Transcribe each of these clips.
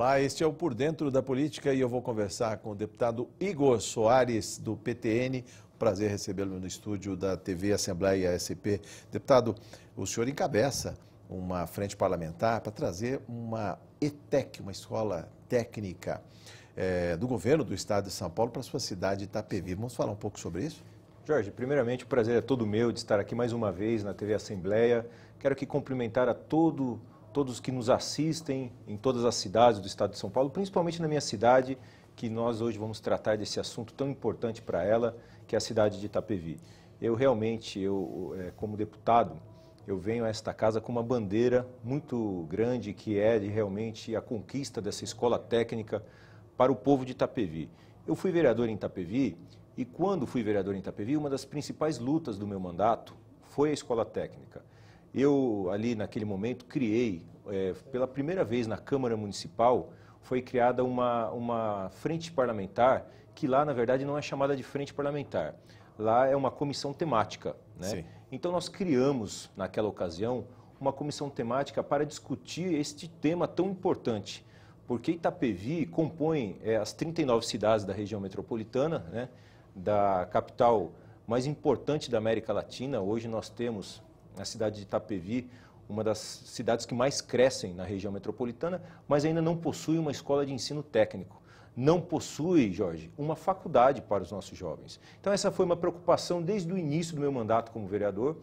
Olá, este é o Por Dentro da Política e eu vou conversar com o deputado Igor Soares, do PTN. Prazer recebê-lo no estúdio da TV Assembleia SP. Deputado, o senhor encabeça uma frente parlamentar para trazer uma ETEC, uma escola técnica é, do governo do estado de São Paulo para a sua cidade Itapevi. Vamos falar um pouco sobre isso? Jorge, primeiramente o prazer é todo meu de estar aqui mais uma vez na TV Assembleia. Quero aqui cumprimentar a todo todos que nos assistem em todas as cidades do estado de São Paulo, principalmente na minha cidade, que nós hoje vamos tratar desse assunto tão importante para ela, que é a cidade de Itapevi. Eu realmente, eu, é, como deputado, eu venho a esta casa com uma bandeira muito grande, que é de, realmente a conquista dessa escola técnica para o povo de Itapevi. Eu fui vereador em Itapevi e quando fui vereador em Itapevi, uma das principais lutas do meu mandato foi a escola técnica. Eu, ali naquele momento, criei, é, pela primeira vez na Câmara Municipal, foi criada uma, uma frente parlamentar, que lá, na verdade, não é chamada de frente parlamentar. Lá é uma comissão temática. Né? Então, nós criamos, naquela ocasião, uma comissão temática para discutir este tema tão importante, porque Itapevi compõe é, as 39 cidades da região metropolitana, né, da capital mais importante da América Latina. Hoje nós temos a cidade de Itapevi, uma das cidades que mais crescem na região metropolitana, mas ainda não possui uma escola de ensino técnico. Não possui, Jorge, uma faculdade para os nossos jovens. Então, essa foi uma preocupação desde o início do meu mandato como vereador.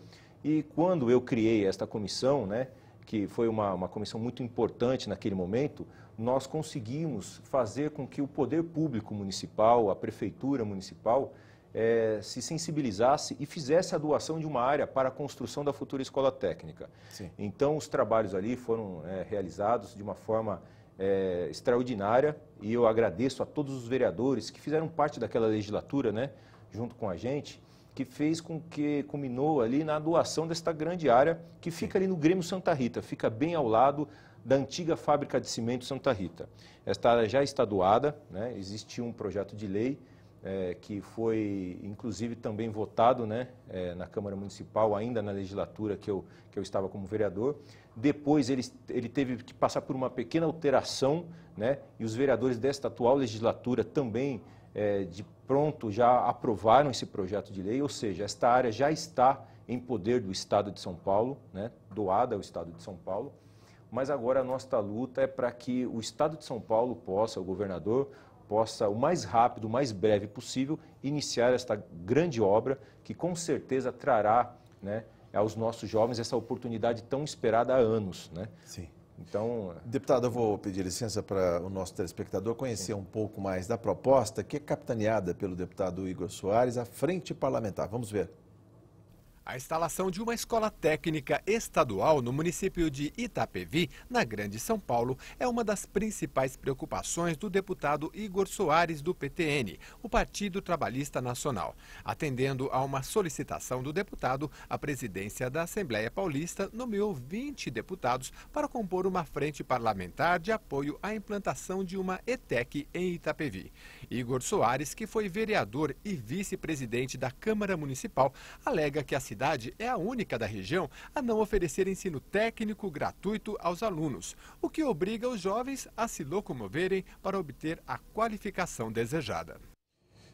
E quando eu criei esta comissão, né, que foi uma, uma comissão muito importante naquele momento, nós conseguimos fazer com que o poder público municipal, a prefeitura municipal, é, se sensibilizasse e fizesse a doação de uma área para a construção da futura escola técnica. Sim. Então, os trabalhos ali foram é, realizados de uma forma é, extraordinária e eu agradeço a todos os vereadores que fizeram parte daquela legislatura, né, junto com a gente, que fez com que culminou ali na doação desta grande área que fica Sim. ali no Grêmio Santa Rita, fica bem ao lado da antiga fábrica de cimento Santa Rita. Esta área já está doada, né, existe um projeto de lei é, que foi inclusive também votado né, é, na Câmara Municipal, ainda na legislatura que eu, que eu estava como vereador. Depois ele, ele teve que passar por uma pequena alteração, né, e os vereadores desta atual legislatura também, é, de pronto, já aprovaram esse projeto de lei, ou seja, esta área já está em poder do Estado de São Paulo, né, doada ao Estado de São Paulo mas agora a nossa luta é para que o Estado de São Paulo possa, o governador, possa, o mais rápido, o mais breve possível, iniciar esta grande obra que com certeza trará né, aos nossos jovens essa oportunidade tão esperada há anos. Né? Sim. Então, deputado, eu vou pedir licença para o nosso telespectador conhecer sim. um pouco mais da proposta que é capitaneada pelo deputado Igor Soares, à frente parlamentar. Vamos ver. A instalação de uma escola técnica estadual no município de Itapevi, na Grande São Paulo, é uma das principais preocupações do deputado Igor Soares, do PTN, o Partido Trabalhista Nacional. Atendendo a uma solicitação do deputado, a presidência da Assembleia Paulista nomeou 20 deputados para compor uma frente parlamentar de apoio à implantação de uma ETEC em Itapevi. Igor Soares, que foi vereador e vice-presidente da Câmara Municipal, alega que a cidade cidade é a única da região a não oferecer ensino técnico gratuito aos alunos, o que obriga os jovens a se locomoverem para obter a qualificação desejada.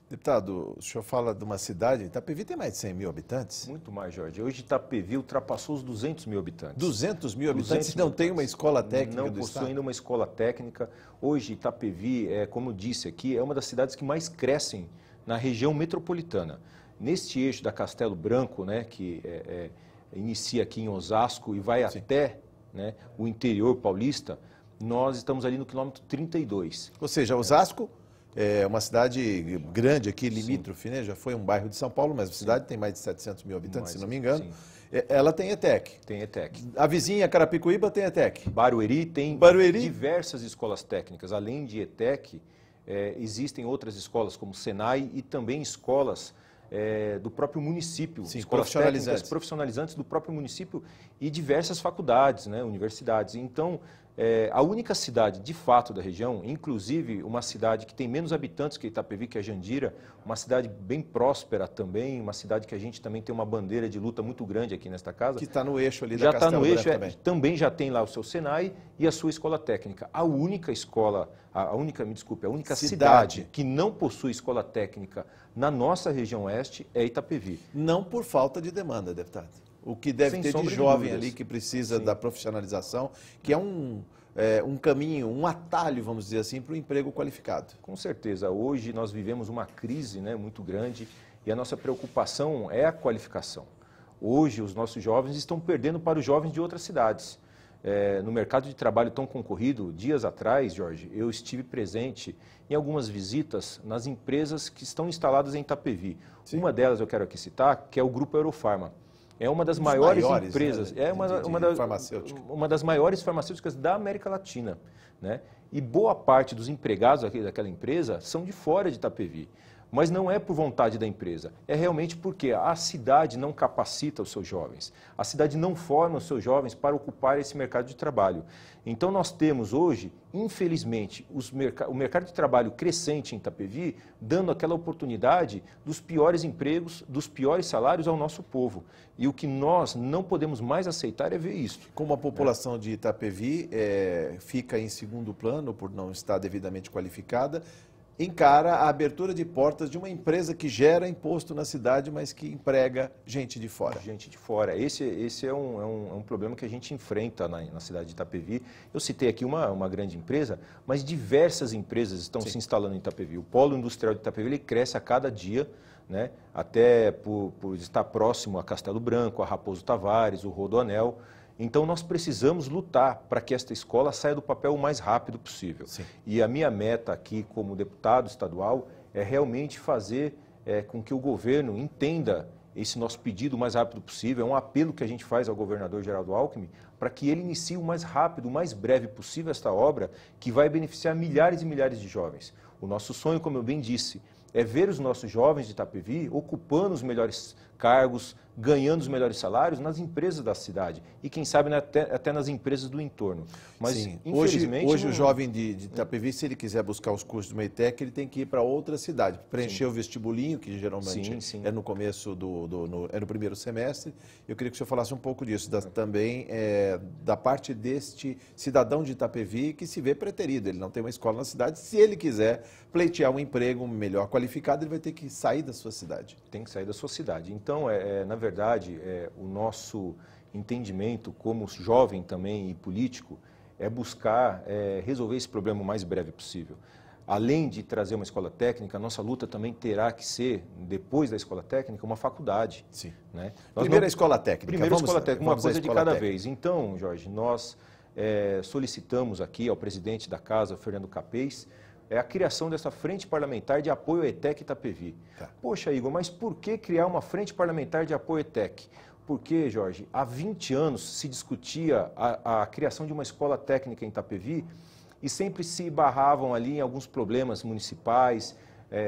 Deputado, o senhor fala de uma cidade, Itapevi tem mais de 100 mil habitantes? Muito mais, Jorge. Hoje Itapevi ultrapassou os 200 mil habitantes. 200 mil habitantes 200 não tem uma escola técnica Não possui ainda uma escola técnica. Hoje Itapevi, é, como disse aqui, é uma das cidades que mais crescem na região metropolitana neste eixo da Castelo Branco, né, que é, é, inicia aqui em Osasco e vai Sim. até né, o interior paulista, nós estamos ali no quilômetro 32. Ou seja, Osasco é uma cidade grande aqui, limítrofe, né? já foi um bairro de São Paulo, mas a cidade tem mais de 700 mil habitantes, mais, se não me engano. É, ela tem ETEC. Tem ETEC. A vizinha Carapicuíba tem ETEC. Barueri tem Barueri. diversas escolas técnicas. Além de ETEC, é, existem outras escolas como Senai e também escolas é, do próprio município. Sim, profissionalizantes. profissionalizantes do próprio município e diversas faculdades, né, universidades. Então, é, a única cidade de fato da região, inclusive uma cidade que tem menos habitantes que Itapevi, que é Jandira, uma cidade bem próspera também, uma cidade que a gente também tem uma bandeira de luta muito grande aqui nesta casa. Que está no eixo ali já da Já está no eixo, é, também. também já tem lá o seu Senai e a sua escola técnica. A única escola, a única, me desculpe, a única cidade, cidade que não possui escola técnica na nossa região oeste é Itapevi. Não por falta de demanda, deputado o que deve Sem ter de jovem de ali que precisa Sim. da profissionalização, que é um, é, um caminho, um atalho, vamos dizer assim, para o emprego qualificado. Com certeza. Hoje nós vivemos uma crise né, muito grande e a nossa preocupação é a qualificação. Hoje os nossos jovens estão perdendo para os jovens de outras cidades. É, no mercado de trabalho tão concorrido, dias atrás, Jorge, eu estive presente em algumas visitas nas empresas que estão instaladas em Itapevi. Sim. Uma delas eu quero aqui citar, que é o Grupo Eurofarma. É uma das maiores, maiores, empresas, né? é uma, de, de uma, das, uma, das, maiores farmacêuticas da América Latina. Né? E boa parte dos empregados daquela empresa são de fora de Itapevi. Mas não é por vontade da empresa, é realmente porque a cidade não capacita os seus jovens, a cidade não forma os seus jovens para ocupar esse mercado de trabalho. Então nós temos hoje, infelizmente, merc o mercado de trabalho crescente em Itapevi, dando aquela oportunidade dos piores empregos, dos piores salários ao nosso povo. E o que nós não podemos mais aceitar é ver isso. Como a população de Itapevi é, fica em segundo plano por não estar devidamente qualificada, encara a abertura de portas de uma empresa que gera imposto na cidade, mas que emprega gente de fora. Gente de fora. Esse, esse é, um, é um, é um problema que a gente enfrenta na, na, cidade de Itapevi. Eu citei aqui uma, uma grande empresa, mas diversas empresas estão Sim. se instalando em Itapevi. O polo industrial de Itapevi ele cresce a cada dia. Né? até por, por estar próximo a Castelo Branco, a Raposo Tavares, o Rodoanel. Então nós precisamos lutar para que esta escola saia do papel o mais rápido possível. Sim. E a minha meta aqui como deputado estadual é realmente fazer é, com que o governo entenda esse nosso pedido o mais rápido possível. É um apelo que a gente faz ao governador Geraldo Alckmin para que ele inicie o mais rápido, o mais breve possível esta obra que vai beneficiar milhares e milhares de jovens. O nosso sonho, como eu bem disse, é ver os nossos jovens de Itapevi ocupando os melhores cargos, ganhando os melhores salários nas empresas da cidade e quem sabe né, até, até nas empresas do entorno. Mas Sim. infelizmente hoje, hoje não... o jovem de, de Itapevi, se ele quiser buscar os cursos do Meitec, ele tem que ir para outra cidade, preencher sim. o vestibulinho que geralmente sim, sim. é no começo do, do no, é no primeiro semestre. Eu queria que o senhor falasse um pouco disso da, também é, da parte deste cidadão de Itapevi que se vê preterido. Ele não tem uma escola na cidade. Se ele quiser pleitear um emprego melhor qualificado, ele vai ter que sair da sua cidade. Tem que sair da sua cidade. Então questão é, é na verdade, é, o nosso entendimento como jovem também e político é buscar é, resolver esse problema o mais breve possível. Além de trazer uma escola técnica, a nossa luta também terá que ser, depois da escola técnica, uma faculdade. Sim. Né? não... escola técnica. Primeira escola técnica, uma coisa de cada técnica. vez. Então, Jorge, nós é, solicitamos aqui ao presidente da casa, Fernando Capês, é a criação dessa frente parlamentar de apoio ETEC Itapevi. Tá. Poxa, Igor, mas por que criar uma frente parlamentar de apoio ETEC? Porque, Jorge, há 20 anos se discutia a, a criação de uma escola técnica em Itapevi e sempre se barravam ali em alguns problemas municipais, é, é,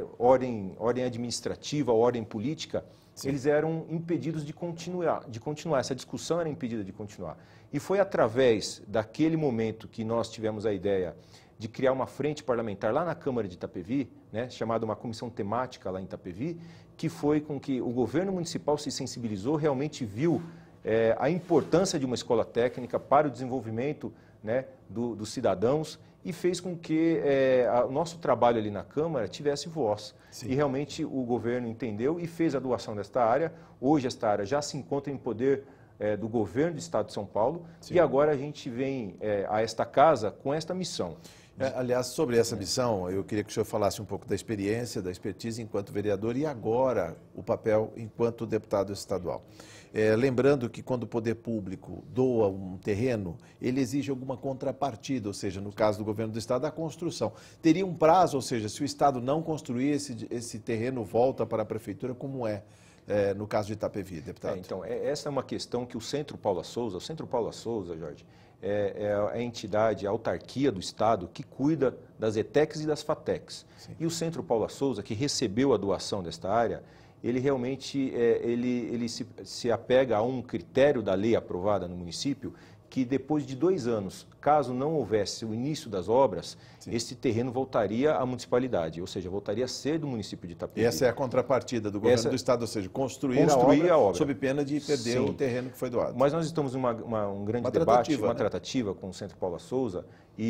é, ordem, ordem administrativa, ordem política. Sim. eles eram impedidos de continuar, de continuar. Essa discussão era impedida de continuar. E foi através daquele momento que nós tivemos a ideia de criar uma frente parlamentar lá na Câmara de Itapevi, né, chamada uma comissão temática lá em Itapevi, que foi com que o governo municipal se sensibilizou, realmente viu é, a importância de uma escola técnica para o desenvolvimento né, do, dos cidadãos e fez com que é, o nosso trabalho ali na Câmara tivesse voz. Sim. E realmente o governo entendeu e fez a doação desta área. Hoje esta área já se encontra em poder é, do governo do Estado de São Paulo Sim. e agora a gente vem é, a esta casa com esta missão. É, aliás, sobre essa missão, eu queria que o senhor falasse um pouco da experiência, da expertise enquanto vereador e agora o papel enquanto deputado estadual. É, lembrando que quando o poder público doa um terreno, ele exige alguma contrapartida, ou seja, no caso do governo do estado, a construção. Teria um prazo, ou seja, se o estado não construir esse, esse terreno, volta para a prefeitura, como é? É, no caso de Itapevi, deputado. É, então, é, essa é uma questão que o Centro Paula Souza, o Centro Paula Souza, Jorge, é, é, é a entidade, a autarquia do Estado que cuida das ETECs e das FATECs. Sim. E o Centro Paula Souza, que recebeu a doação desta área, ele realmente é, ele, ele se, se apega a um critério da lei aprovada no município que depois de dois anos, caso não houvesse o início das obras, Sim. esse terreno voltaria à municipalidade, ou seja, voltaria a ser do município de Itapemirim. E essa é a contrapartida do governo essa... do estado, ou seja, construir, construir a, obra a, obra sob pena de perder Sim. o terreno que foi doado. Mas nós estamos em uma, uma, um grande uma debate, tratativa, uma né? tratativa com o Centro Paula Souza, e,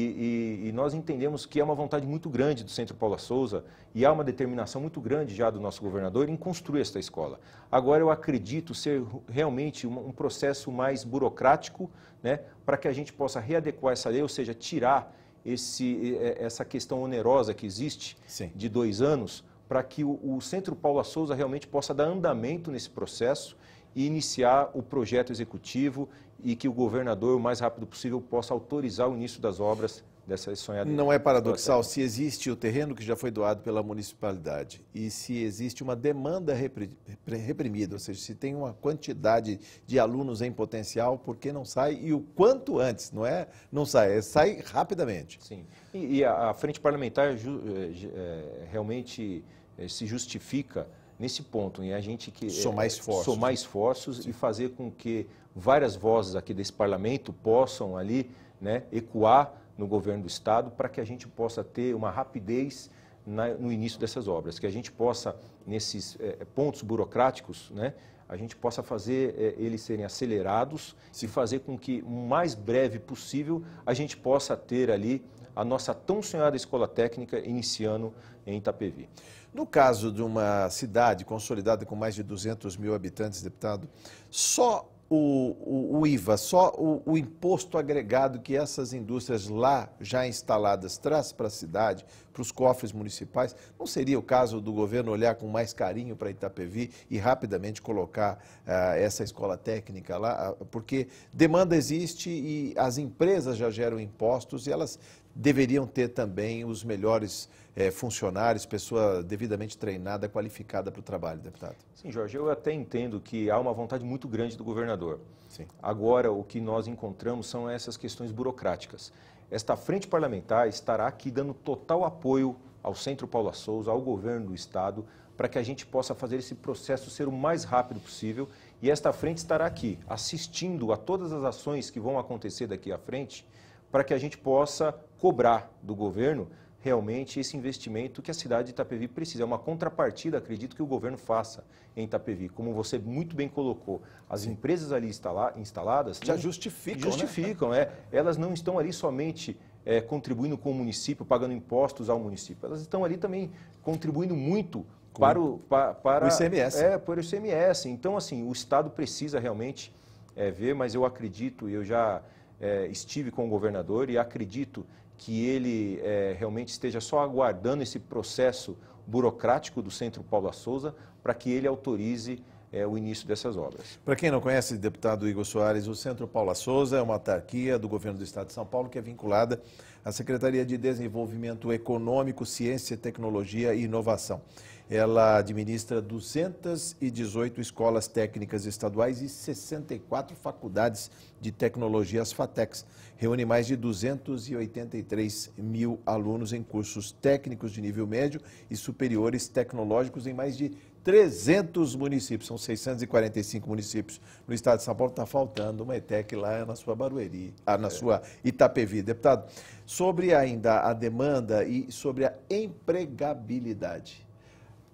e, e, nós entendemos que é uma vontade muito grande do Centro Paula Souza e há uma determinação muito grande já do nosso governador em construir esta escola. Agora, eu acredito ser realmente um, um processo mais burocrático né, para que a gente possa readequar essa lei, ou seja, tirar esse, é, essa questão onerosa que existe Sim. de dois anos para que o, o Centro Paula Souza realmente possa dar andamento nesse processo e iniciar o projeto executivo e que o governador, o mais rápido possível, possa autorizar o início das obras dessa sonhada. Não é paradoxal se existe o terreno que já foi doado pela municipalidade e se existe uma demanda reprimida, ou seja, se tem uma quantidade de alunos em potencial, por que não sai e o quanto antes, não é? Não sai, é, sai rapidamente. Sim. E, e a, a, frente parlamentar é, realmente é, se justifica nesse ponto, e a gente que somar eh, esforços, somar né? esforços Sim. e fazer com que várias vozes aqui desse parlamento possam ali né, ecoar no governo do estado para que a gente possa ter uma rapidez na, no início dessas obras, que a gente possa nesses é, pontos burocráticos, né, a gente possa fazer é, eles serem acelerados Sim. e fazer com que o mais breve possível a gente possa ter ali a nossa tão sonhada escola técnica iniciando em Itapevi. No caso de uma cidade consolidada com mais de 200 mil habitantes, deputado, só o, o, o IVA, só o, o, imposto agregado que essas indústrias lá já instaladas traz para a cidade, para os cofres municipais, não seria o caso do governo olhar com mais carinho para Itapevi e rapidamente colocar ah, essa escola técnica lá? Ah, porque demanda existe e as empresas já geram impostos e elas deveriam ter também os melhores é, funcionários, pessoa devidamente treinada, qualificada para o trabalho, deputado. Sim, Jorge, eu até entendo que há uma vontade muito grande do governador. Sim. Agora, o que nós encontramos são essas questões burocráticas. Esta frente parlamentar estará aqui dando total apoio ao Centro Paula Souza, ao governo do Estado, para que a gente possa fazer esse processo ser o mais rápido possível. E esta frente estará aqui, assistindo a todas as ações que vão acontecer daqui à frente, para que a gente possa cobrar do governo realmente esse investimento que a cidade de Itapevi precisa. É uma contrapartida, acredito, que o governo faça em Itapevi. Como você muito bem colocou, as Sim. empresas ali instala instaladas... Já justificam, né? Justificam, né? é. Elas não estão ali somente é, contribuindo com o município, pagando impostos ao município. Elas estão ali também contribuindo muito com para o... Para, para, o ICMS. É, para o ICMS. Então, assim, o Estado precisa realmente é, ver, mas eu acredito, eu já é, estive com o governador e acredito que ele é, realmente esteja só aguardando esse processo burocrático do Centro Paula Souza para que ele autorize é, o início dessas obras. Para quem não conhece, deputado Igor Soares, o Centro Paula Souza é uma autarquia do governo do Estado de São Paulo que é vinculada à Secretaria de Desenvolvimento Econômico, Ciência, Tecnologia e Inovação. Ela administra 218 escolas técnicas estaduais e 64 faculdades de tecnologia, as FATECs. Reúne mais de 283 mil alunos em cursos técnicos de nível médio e superiores tecnológicos em mais de 300 municípios, são 645 municípios no estado de São Paulo, está faltando uma ETEC lá na sua Barueri, ah, na é. sua Itapevi. Deputado, sobre ainda a demanda e sobre a empregabilidade.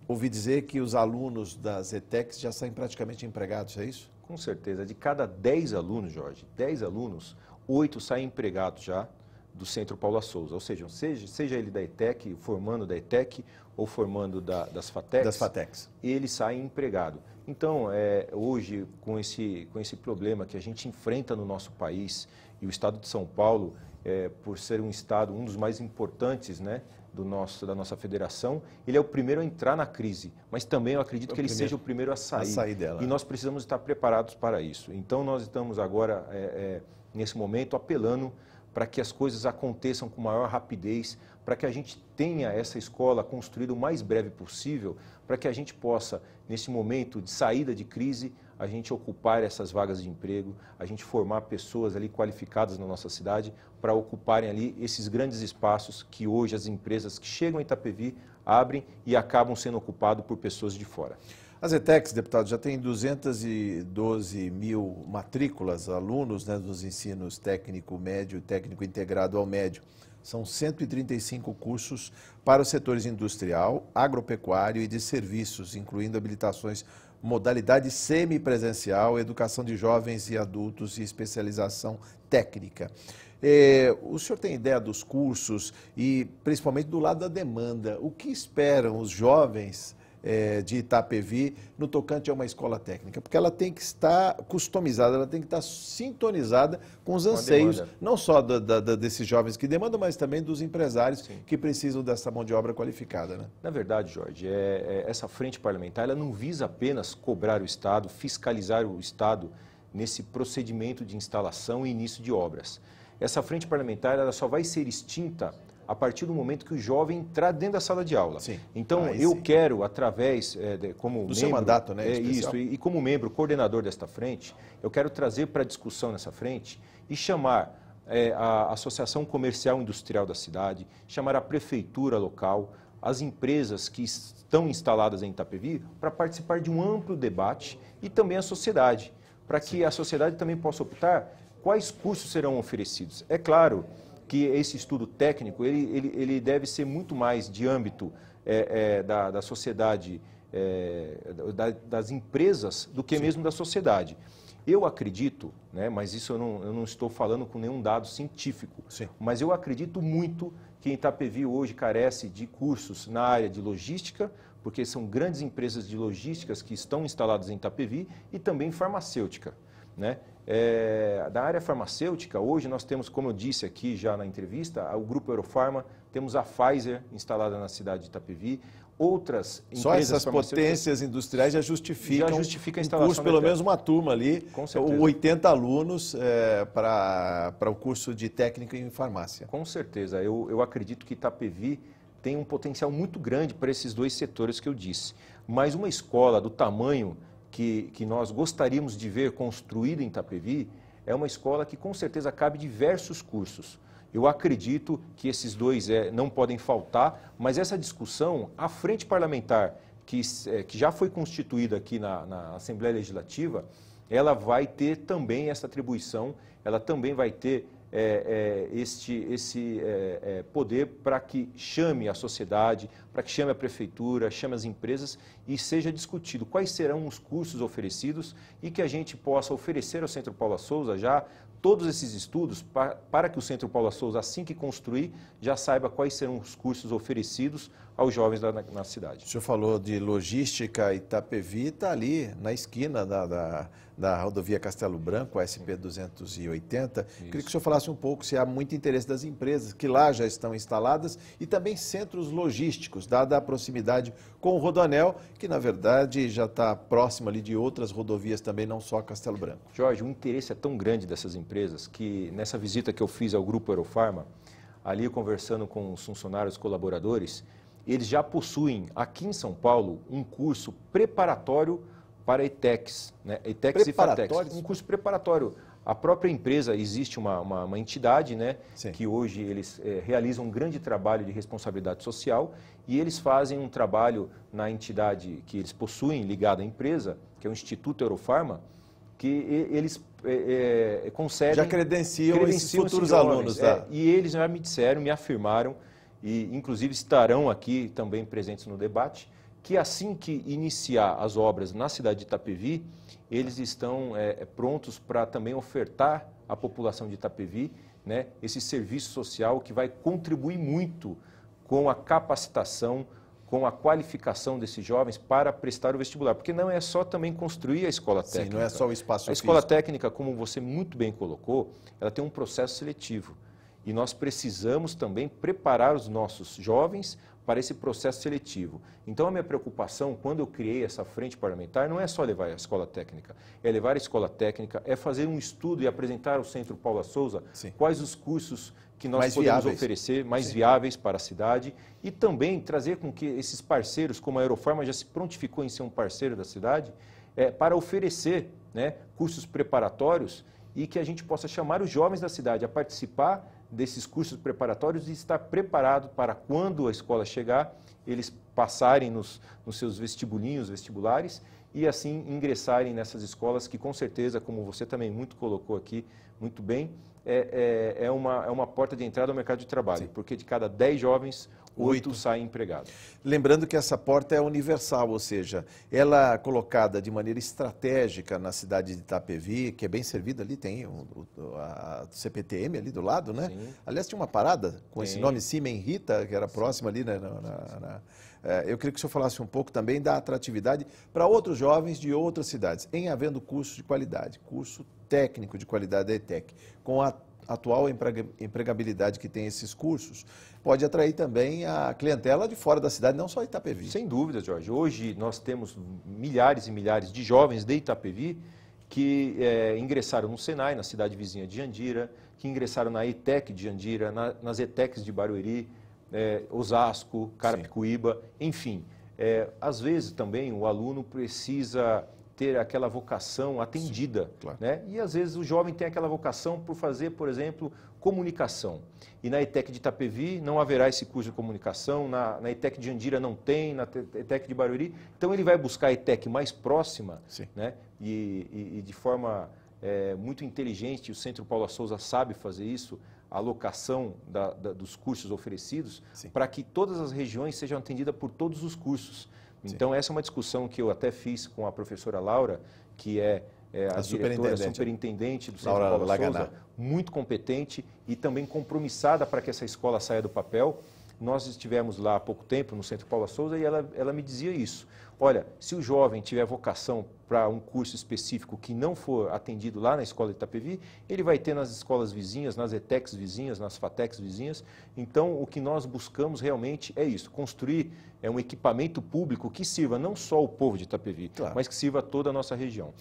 Ouvi dizer que os alunos das ETECs já saem praticamente empregados, é isso? Com certeza. De cada 10 alunos, Jorge, 10 alunos, 8 saem empregados já do Centro Paula Souza, ou seja, seja, seja ele da ETEC, formando da ETEC ou formando da, das, FATECs, das FATECs, ele sai empregado. Então, é, hoje, com esse, com esse problema que a gente enfrenta no nosso país, e o Estado de São Paulo, é, por ser um Estado, um dos mais importantes né, do nosso, da nossa federação, ele é o primeiro a entrar na crise, mas também eu acredito é que ele seja o primeiro a sair. A sair dela. E né? nós precisamos estar preparados para isso. Então, nós estamos agora, é, é, nesse momento, apelando para que as coisas aconteçam com maior rapidez, para que a gente tenha essa escola construída o mais breve possível, para que a gente possa, nesse momento de saída de crise, a gente ocupar essas vagas de emprego, a gente formar pessoas ali qualificadas na nossa cidade para ocuparem ali esses grandes espaços que hoje as empresas que chegam em Itapevi abrem e acabam sendo ocupados por pessoas de fora. As ETECs, deputado, já tem 212 mil matrículas, alunos né, dos ensinos técnico médio e técnico integrado ao médio. São 135 cursos para os setores industrial, agropecuário e de serviços, incluindo habilitações modalidade semipresencial, educação de jovens e adultos e especialização técnica. É, o senhor tem ideia dos cursos e principalmente do lado da demanda, o que esperam os jovens é, de Itapevi no tocante a uma escola técnica, porque ela tem que estar customizada, ela tem que estar sintonizada com os anseios, não só da, da, da, desses jovens que demandam, mas também dos empresários Sim. que precisam dessa mão de obra qualificada. Né? Na verdade, Jorge, é, é, essa frente parlamentar ela não visa apenas cobrar o Estado, fiscalizar o Estado nesse procedimento de instalação e início de obras. Essa frente parlamentar ela só vai ser extinta a partir do momento que o jovem entrar dentro da sala de aula. Sim. Então, ah, eu sim. quero, através, é, de, como do membro... seu mandato, né? É, isso, e, e como membro, coordenador desta frente, eu quero trazer para discussão nessa frente e chamar é, a Associação Comercial Industrial da cidade, chamar a prefeitura local, as empresas que estão instaladas em Itapevi, para participar de um amplo debate e também a sociedade, para que a sociedade também possa optar quais cursos serão oferecidos. É claro que esse estudo técnico ele, ele, ele deve ser muito mais de âmbito é, é, da, da sociedade, é, da, das empresas, do que Sim. mesmo da sociedade. Eu acredito, né, mas isso eu não, eu não estou falando com nenhum dado científico, Sim. mas eu acredito muito que Itapevi hoje carece de cursos na área de logística, porque são grandes empresas de logísticas que estão instaladas em Itapevi, e também farmacêutica. Né? É, da área farmacêutica, hoje nós temos, como eu disse aqui já na entrevista, o Grupo Eurofarma, temos a Pfizer instalada na cidade de Itapevi, outras Só empresas essas potências industriais já justificam, já justifica a instalação um curso, pelo menos uma turma ali, Com é, certeza. 80 alunos é, para o curso de técnica em farmácia. Com certeza, eu, eu acredito que Itapevi tem um potencial muito grande para esses dois setores que eu disse, mas uma escola do tamanho que, que nós gostaríamos de ver construída em Itapevi é uma escola que com certeza cabe diversos cursos. Eu acredito que esses dois é, não podem faltar, mas essa discussão, a frente parlamentar que, é, que já foi constituída aqui na, na Assembleia Legislativa, ela vai ter também essa atribuição, ela também vai ter é, é, este, esse é, é, poder para que chame a sociedade, para que chame a prefeitura, chame as empresas e seja discutido quais serão os cursos oferecidos e que a gente possa oferecer ao Centro Paula Souza já todos esses estudos para, para que o Centro Paula Souza, assim que construir, já saiba quais serão os cursos oferecidos aos jovens da, na, na, cidade. O senhor falou de logística, Itapevi está ali na esquina da, da, da, rodovia Castelo Branco, a SP-280. Queria que o senhor falasse um pouco se há muito interesse das empresas que lá já estão instaladas e também centros logísticos, dada a proximidade com o Rodoanel, que na verdade já está próximo ali de outras rodovias também, não só Castelo Branco. Jorge, o interesse é tão grande dessas empresas empresas, que nessa visita que eu fiz ao Grupo Eurofarma, ali conversando com os funcionários colaboradores, eles já possuem aqui em São Paulo um curso preparatório para ETEX, né? ETEX e FATEX. Um curso preparatório. A própria empresa, existe uma, uma, uma entidade né, Sim. que hoje eles é, realizam um grande trabalho de responsabilidade social e eles fazem um trabalho na entidade que eles possuem ligada à empresa, que é o Instituto Eurofarma, que eles é, é, é, concedem... Já credenciam, credenciam esses futuros alunos. É, tá? É, e eles já me disseram, me afirmaram, e inclusive estarão aqui também presentes no debate, que assim que iniciar as obras na cidade de Itapevi, eles estão é, é prontos para também ofertar à população de Itapevi né, esse serviço social que vai contribuir muito com a capacitação, com a qualificação desses jovens para prestar o vestibular, porque não é só também construir a escola técnica. Sim, não é só o espaço. A físico. escola técnica, como você muito bem colocou, ela tem um processo seletivo e nós precisamos também preparar os nossos jovens para esse processo seletivo. Então, a minha preocupação, quando eu criei essa frente parlamentar, não é só levar a escola técnica, é levar a escola técnica, é fazer um estudo e apresentar ao Centro Paula Souza Sim. quais os cursos que nós mais podemos viáveis. oferecer, mais Sim. viáveis para a cidade e também trazer com que esses parceiros, como a Aerofarma já se prontificou em ser um parceiro da cidade, é, para oferecer né, cursos preparatórios e que a gente possa chamar os jovens da cidade a participar desses cursos preparatórios e estar preparado para quando a escola chegar, eles passarem nos, nos seus vestibulinhos, vestibulares e assim ingressarem nessas escolas que com certeza, como você também muito colocou aqui, muito bem, é, é, é uma, é uma porta de entrada ao mercado de trabalho, Sim. porque de cada 10 jovens, Oito, saem empregados. Lembrando que essa porta é universal, ou seja, ela é colocada de maneira estratégica na cidade de Itapevi, que é bem servida ali, tem o, o, a CPTM ali do lado, né? Sim. Aliás, tinha uma parada com Sim. esse nome, Simen Rita, que era próxima ali né, na, na, na eh, eu queria que o senhor falasse um pouco também da atratividade para outros jovens de outras cidades, em havendo curso de qualidade, curso técnico de qualidade da ETEC, com a atual empregabilidade que tem esses cursos, pode atrair também a clientela de fora da cidade, não só Itapevi. Sem dúvida, Jorge. Hoje nós temos milhares e milhares de jovens de Itapevi que é, ingressaram no Senai, na cidade vizinha de Jandira, que ingressaram na ETEC de Jandira, na, nas ETECs de Barueri, é, Osasco, Carapicuíba, Sim. enfim. É, às vezes também o aluno precisa ter aquela vocação atendida. Sim, claro. né? E às vezes o jovem tem aquela vocação por fazer, por exemplo, comunicação. E na ETEC de Itapevi não haverá esse curso de comunicação, na, na ETEC de Andira não tem, na ETEC de Barueri. Então ele vai buscar a ETEC mais próxima né? e, e, e de forma é, muito inteligente, o Centro Paula Souza sabe fazer isso, a alocação da, da, dos cursos oferecidos, para que todas as regiões sejam atendidas por todos os cursos. Então, Sim. essa é uma discussão que eu até fiz com a professora Laura, que é, é a, a, diretora, superintendente, superintendente do Centro Paulo Laganá. Souza, muito competente e também compromissada para que essa escola saia do papel. Nós estivemos lá há pouco tempo, no Centro Paula Souza, e ela, ela me dizia isso. Olha, se o jovem tiver vocação para um curso específico que não for atendido lá na escola de Itapevi, ele vai ter nas escolas vizinhas, nas ETECs vizinhas, nas FATECs vizinhas. Então, o que nós buscamos realmente é isso, construir é um equipamento público que sirva não só o povo de Itapevi, claro. mas que sirva toda a nossa região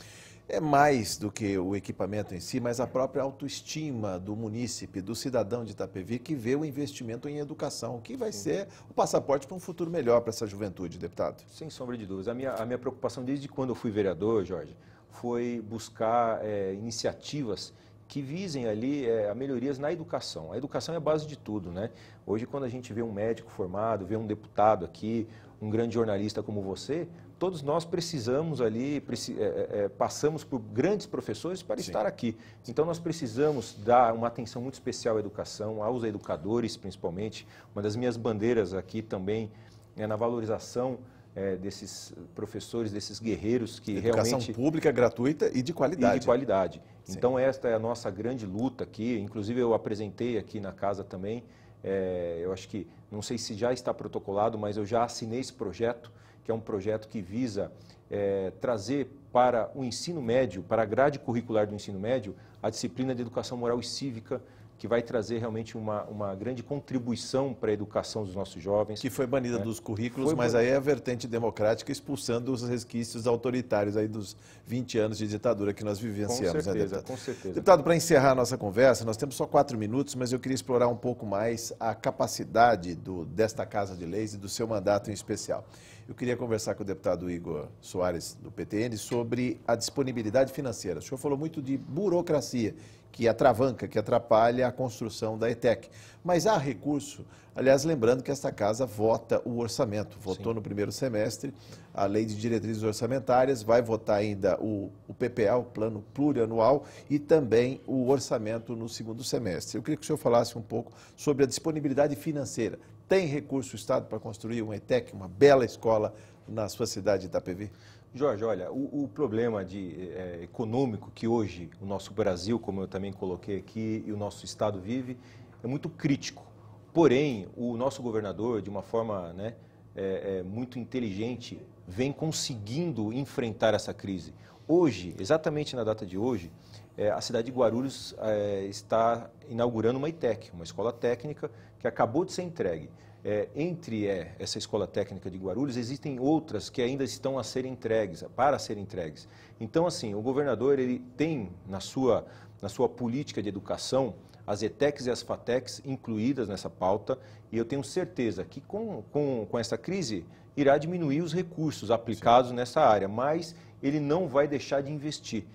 é mais do que o equipamento em si, mas a própria autoestima do munícipe, do cidadão de Itapevi, que vê o investimento em educação, que vai Sim. ser o passaporte para um futuro melhor para essa juventude, deputado. Sem sombra de dúvidas. A minha, a minha preocupação desde quando eu fui vereador, Jorge, foi buscar é, iniciativas que visem ali é, melhorias na educação. A educação é a base de tudo, né? Hoje, quando a gente vê um médico formado, vê um deputado aqui, um grande jornalista como você, todos nós precisamos ali, é, é, é, passamos por grandes professores para Sim. estar aqui. Então, nós precisamos dar uma atenção muito especial à educação, aos educadores, principalmente. Uma das minhas bandeiras aqui também é na valorização é, desses professores, desses guerreiros que educação realmente... Educação pública, gratuita e de qualidade. E de qualidade. Sim. Então, esta é a nossa grande luta aqui. Inclusive, eu apresentei aqui na casa também, é, eu acho que, não sei se já está protocolado, mas eu já assinei esse projeto que é um projeto que visa é, trazer para o ensino médio, para a grade curricular do ensino médio, a disciplina de educação moral e cívica que vai trazer realmente uma, uma grande contribuição para a educação dos nossos jovens. Que foi banida né? dos currículos, foi mas aí é a vertente democrática expulsando os resquícios autoritários aí dos 20 anos de ditadura que nós vivenciamos. Com né, certeza, né, com certeza. Deputado, para encerrar a nossa conversa, nós temos só quatro minutos, mas eu queria explorar um pouco mais a capacidade do, desta Casa de Leis e do seu mandato em especial. Eu queria conversar com o deputado Igor Soares, do PTN, sobre a disponibilidade financeira. O senhor falou muito de burocracia que atravanca, que atrapalha a construção da ETEC. Mas há recurso. Aliás, lembrando que esta casa vota o orçamento, votou Sim. no primeiro semestre a lei de diretrizes orçamentárias, vai votar ainda o, o, PPA, o plano plurianual, e também o orçamento no segundo semestre. Eu queria que o senhor falasse um pouco sobre a disponibilidade financeira. Tem recurso o Estado para construir uma ETEC, uma bela escola na sua cidade de Itapevi? Jorge, olha, o, o problema de, é, é, econômico que hoje o nosso Brasil, como eu também coloquei aqui, e o nosso Estado vive, é muito crítico. Porém, o nosso governador, de uma forma né, é, é, muito inteligente, vem conseguindo enfrentar essa crise. Hoje, exatamente na data de hoje, é, a cidade de Guarulhos é, está inaugurando uma ITEC, uma escola técnica que acabou de ser entregue é, entre é, essa escola técnica de Guarulhos, existem outras que ainda estão a ser entregues, para ser entregues. Então, assim, o governador ele tem na sua, na sua política de educação as ETECs e as FATECs incluídas nessa pauta e eu tenho certeza que com, com, com essa crise irá diminuir os recursos aplicados Sim. nessa área, mas ele não vai deixar de investir.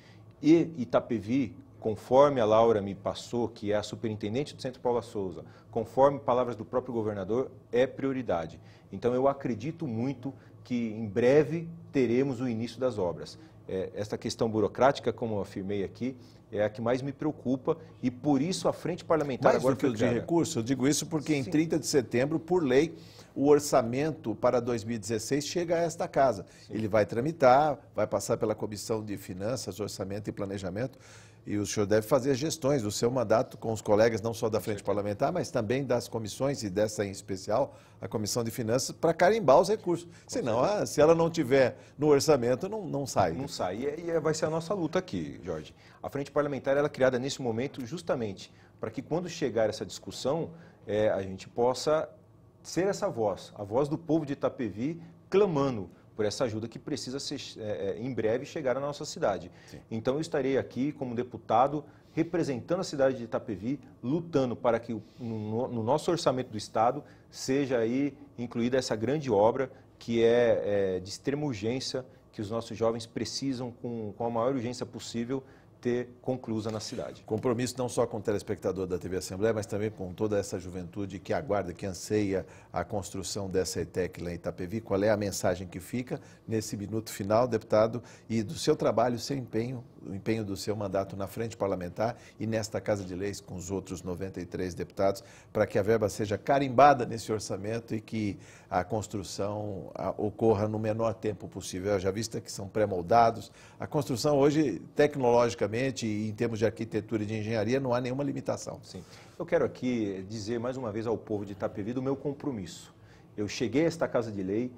E Itapevi, conforme a Laura me passou, que é a superintendente do Centro Paula Souza, conforme palavras do próprio governador, é prioridade. Então, eu acredito muito que em breve teremos o início das obras. É, esta questão burocrática, como eu afirmei aqui, é a que mais me preocupa e por isso a Frente Parlamentar mais agora do que de recurso, eu digo isso porque Sim. em 30 de setembro, por lei, o orçamento para 2016 chega a esta casa. Sim. Ele vai tramitar, vai passar pela Comissão de Finanças, Orçamento e Planejamento e o senhor deve fazer gestões do seu mandato com os colegas, não só da frente parlamentar, mas também das comissões e dessa em especial, a Comissão de Finanças, para carimbar os recursos. Senão, a, ah, se ela não tiver no orçamento, não, não sai. Não sai. E, é, é, vai ser a nossa luta aqui, Jorge. A frente parlamentar ela é criada nesse momento justamente para que quando chegar essa discussão, é, a gente possa ser essa voz, a voz do povo de Itapevi clamando por essa ajuda que precisa ser, é, é em breve chegar à nossa cidade. Sim. Então eu estarei aqui como deputado representando a cidade de Itapevi, lutando para que no, no nosso orçamento do Estado seja aí incluída essa grande obra que é, é de extrema urgência, que os nossos jovens precisam com, com a maior urgência possível ter conclusa na cidade. Compromisso não só com o telespectador da TV Assembleia, mas também com toda essa juventude que aguarda, que anseia a construção dessa ETEC lá em Itapevi. Qual é a mensagem que fica nesse minuto final, deputado, e do seu trabalho, seu empenho, o empenho do seu mandato na frente parlamentar e nesta Casa de Leis com os outros 93 deputados, para que a verba seja carimbada nesse orçamento e que a construção ocorra no menor tempo possível, já vista que são pré-moldados. A construção hoje, tecnologicamente, obviamente, em termos de arquitetura e de engenharia, não há nenhuma limitação. Sim. Eu quero aqui eh, dizer mais uma vez ao povo de Itapevi do meu compromisso. Eu cheguei a esta Casa de Lei,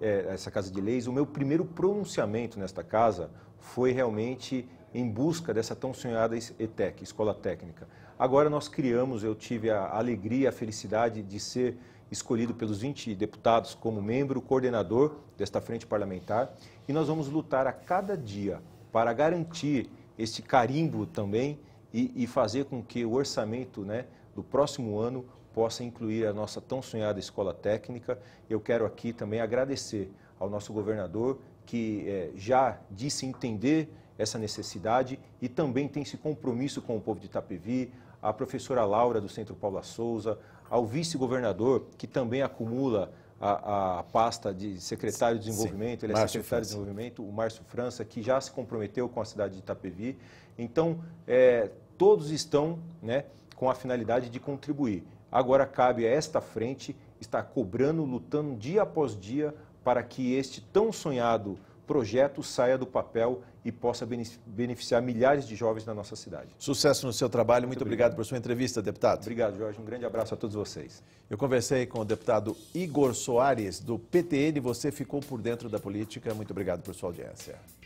é, essa Casa de Leis, o meu primeiro pronunciamento nesta casa foi realmente em busca dessa tão sonhada ETEC, Escola Técnica. Agora nós criamos, eu tive a alegria, a felicidade de ser escolhido pelos 20 deputados como membro coordenador desta frente parlamentar e nós vamos lutar a cada dia para garantir este carimbo também e, e fazer com que o orçamento né, do próximo ano possa incluir a nossa tão sonhada escola técnica. Eu quero aqui também agradecer ao nosso governador que é, já disse entender essa necessidade e também tem esse compromisso com o povo de Itapevi, a professora Laura do Centro Paula Souza, ao vice-governador que também acumula a, a, pasta de secretário de desenvolvimento, Sim, ele é Márcio secretário França. de desenvolvimento, o Márcio França, que já se comprometeu com a cidade de Itapevi. Então, é, todos estão né, com a finalidade de contribuir. Agora cabe a esta frente estar cobrando, lutando dia após dia para que este tão sonhado projeto saia do papel e possa beneficiar milhares de jovens na nossa cidade. Sucesso no seu trabalho. Muito, Muito obrigado. obrigado por sua entrevista, deputado. Obrigado, Jorge. Um grande abraço a todos vocês. Eu conversei com o deputado Igor Soares, do PTN. Você ficou por dentro da política. Muito obrigado por sua audiência.